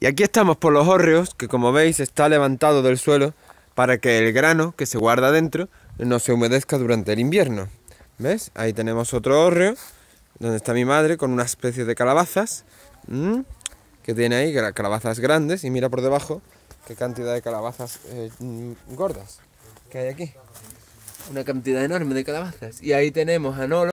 Y aquí estamos por los hórreos, que como veis está levantado del suelo para que el grano que se guarda dentro no se humedezca durante el invierno. ¿Ves? Ahí tenemos otro hórreo, donde está mi madre con una especie de calabazas, que tiene ahí calabazas grandes, y mira por debajo qué cantidad de calabazas eh, gordas que hay aquí. Una cantidad enorme de calabazas. Y ahí tenemos a Nolo.